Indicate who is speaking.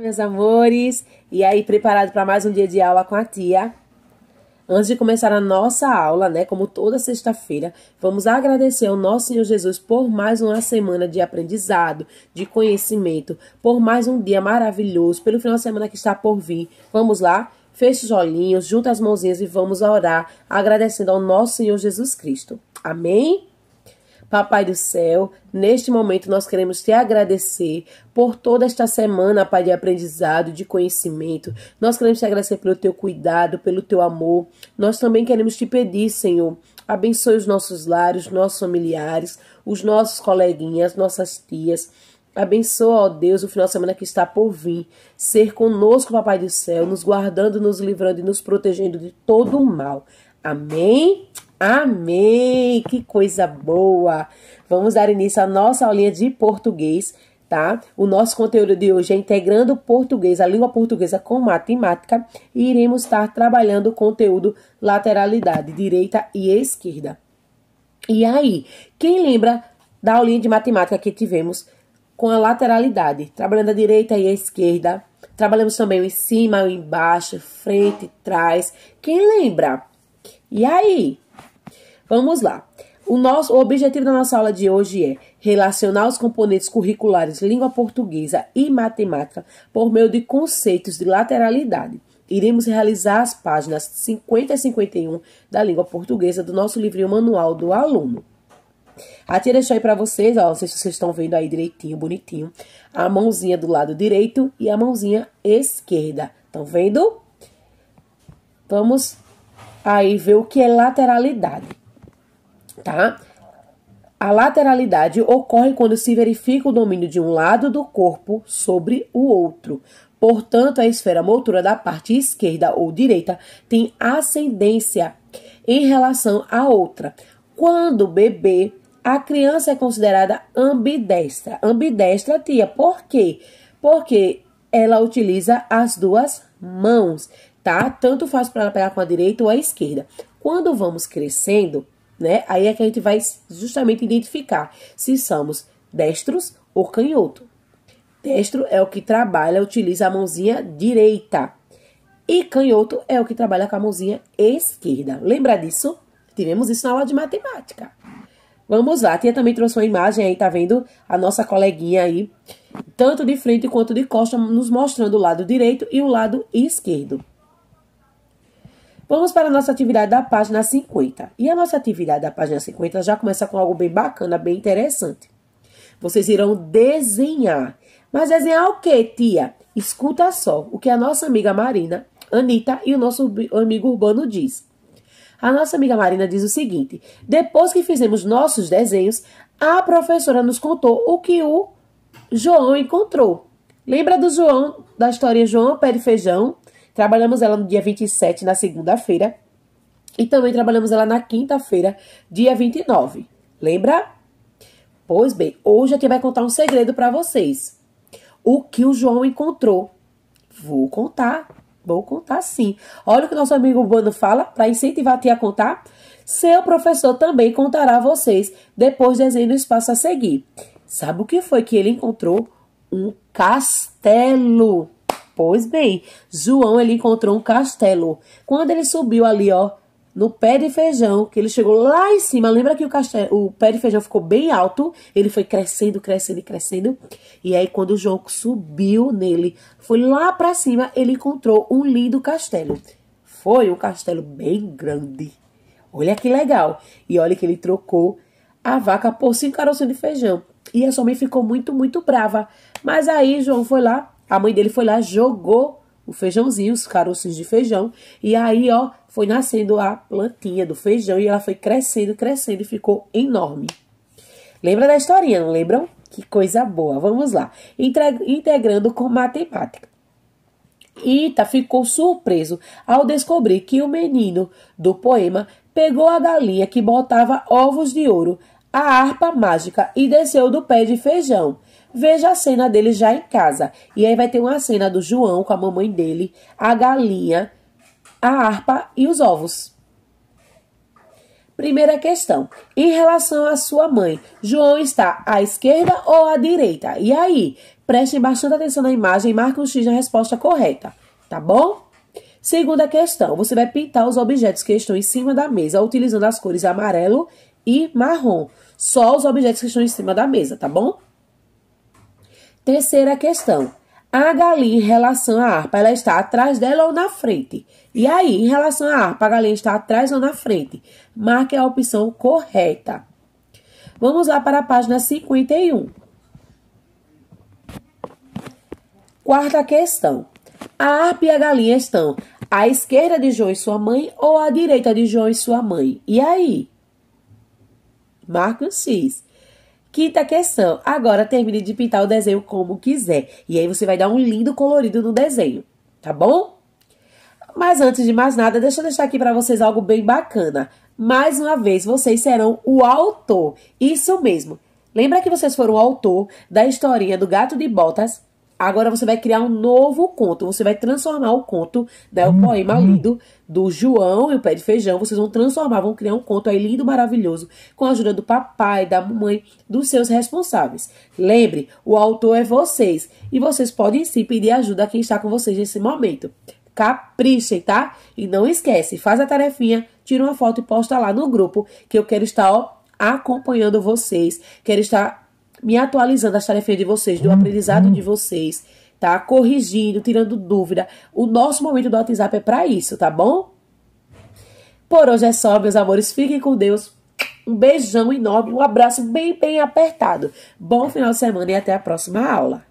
Speaker 1: meus amores! E aí, preparado para mais um dia de aula com a tia? Antes de começar a nossa aula, né, como toda sexta-feira, vamos agradecer ao nosso Senhor Jesus por mais uma semana de aprendizado, de conhecimento, por mais um dia maravilhoso, pelo final de semana que está por vir. Vamos lá? Feche os olhinhos, junta as mãozinhas e vamos orar, agradecendo ao nosso Senhor Jesus Cristo. Amém? Papai do céu, neste momento nós queremos te agradecer por toda esta semana, Pai, de aprendizado, de conhecimento. Nós queremos te agradecer pelo teu cuidado, pelo teu amor. Nós também queremos te pedir, Senhor, abençoe os nossos lares, nossos familiares, os nossos coleguinhas, nossas tias. Abençoa, ó Deus, o final de semana que está por vir. Ser conosco, Papai do céu, nos guardando, nos livrando e nos protegendo de todo o mal. Amém? Amém! Que coisa boa! Vamos dar início à nossa aulinha de português, tá? O nosso conteúdo de hoje é integrando o português, a língua portuguesa com matemática, e iremos estar trabalhando o conteúdo lateralidade, direita e esquerda. E aí, quem lembra da aulinha de matemática que tivemos com a lateralidade, trabalhando a direita e a esquerda? Trabalhamos também o em cima, o embaixo, frente, trás. Quem lembra? E aí, Vamos lá. O, nosso, o objetivo da nossa aula de hoje é relacionar os componentes curriculares língua portuguesa e matemática por meio de conceitos de lateralidade. Iremos realizar as páginas 50 e 51 da língua portuguesa do nosso livrinho manual do aluno. A tia deixou aí para vocês, ó, se vocês estão vendo aí direitinho, bonitinho, a mãozinha do lado direito e a mãozinha esquerda. Estão vendo? Vamos aí ver o que é lateralidade tá? A lateralidade ocorre quando se verifica o domínio de um lado do corpo sobre o outro. Portanto, a esfera motora da parte esquerda ou direita tem ascendência em relação à outra. Quando bebê, a criança é considerada ambidestra. Ambidestra, tia, por quê? Porque ela utiliza as duas mãos, tá? Tanto faz para ela pegar com a direita ou a esquerda. Quando vamos crescendo, né? Aí é que a gente vai justamente identificar se somos destros ou canhoto. Destro é o que trabalha, utiliza a mãozinha direita. E canhoto é o que trabalha com a mãozinha esquerda. Lembra disso? Tivemos isso na aula de matemática. Vamos lá, a tia também trouxe uma imagem aí, tá vendo? A nossa coleguinha aí, tanto de frente quanto de costa, nos mostrando o lado direito e o lado esquerdo. Vamos para a nossa atividade da página 50. E a nossa atividade da página 50 já começa com algo bem bacana, bem interessante. Vocês irão desenhar. Mas desenhar o quê, tia? Escuta só o que a nossa amiga Marina, Anitta e o nosso amigo Urbano diz. A nossa amiga Marina diz o seguinte: depois que fizemos nossos desenhos, a professora nos contou o que o João encontrou. Lembra do João, da história João Pé de Feijão? Trabalhamos ela no dia 27, na segunda-feira. E também trabalhamos ela na quinta-feira, dia 29. Lembra? Pois bem, hoje aqui vai contar um segredo para vocês. O que o João encontrou. Vou contar. Vou contar sim. Olha o que nosso amigo Urbano fala para incentivar a tia a contar. Seu professor também contará a vocês depois desenho o espaço a seguir. Sabe o que foi que ele encontrou? Um castelo. Pois bem, João ele encontrou um castelo. Quando ele subiu ali, ó, no pé de feijão, que ele chegou lá em cima. Lembra que o, castelo, o pé de feijão ficou bem alto? Ele foi crescendo, crescendo e crescendo. E aí, quando o João subiu nele, foi lá para cima, ele encontrou um lindo castelo. Foi um castelo bem grande. Olha que legal. E olha que ele trocou a vaca por cinco caroços de feijão. E a sua mãe ficou muito, muito brava. Mas aí, João foi lá, a mãe dele foi lá, jogou o feijãozinho, os caroços de feijão, e aí, ó, foi nascendo a plantinha do feijão e ela foi crescendo, crescendo e ficou enorme. Lembra da historinha, não lembram? Que coisa boa. Vamos lá. Integrando com matemática. Ita ficou surpreso ao descobrir que o menino do poema pegou a galinha que botava ovos de ouro, a harpa mágica e desceu do pé de feijão. Veja a cena dele já em casa. E aí vai ter uma cena do João com a mamãe dele, a galinha, a harpa e os ovos. Primeira questão. Em relação à sua mãe, João está à esquerda ou à direita? E aí? Prestem bastante atenção na imagem e marquem um X na resposta correta, tá bom? Segunda questão. Você vai pintar os objetos que estão em cima da mesa utilizando as cores amarelo e marrom. Só os objetos que estão em cima da mesa, tá bom? Terceira questão. A galinha em relação à harpa, ela está atrás dela ou na frente? E aí, em relação à harpa, a galinha está atrás ou na frente? Marque a opção correta. Vamos lá para a página 51. Quarta questão. A harpa e a galinha estão à esquerda de João e sua mãe ou à direita de João e sua mãe? E aí? marque um X. Quinta questão. Agora termine de pintar o desenho como quiser. E aí você vai dar um lindo colorido no desenho, tá bom? Mas antes de mais nada, deixa eu deixar aqui para vocês algo bem bacana. Mais uma vez, vocês serão o autor. Isso mesmo. Lembra que vocês foram o autor da historinha do Gato de Botas? Agora você vai criar um novo conto. Você vai transformar o conto, né, o uhum. poema lindo do João e o pé de feijão. Vocês vão transformar, vão criar um conto aí lindo, maravilhoso, com a ajuda do papai, da mamãe, dos seus responsáveis. Lembre, o autor é vocês. E vocês podem sim pedir ajuda a quem está com vocês nesse momento. Caprichem, tá? E não esquece, faz a tarefinha, tira uma foto e posta lá no grupo, que eu quero estar ó, acompanhando vocês, quero estar me atualizando as tarefinhas de vocês, do aprendizado uhum. de vocês, tá? Corrigindo, tirando dúvida. O nosso momento do WhatsApp é para isso, tá bom? Por hoje é só, meus amores. Fiquem com Deus. Um beijão enorme, um abraço bem, bem apertado. Bom final de semana e até a próxima aula.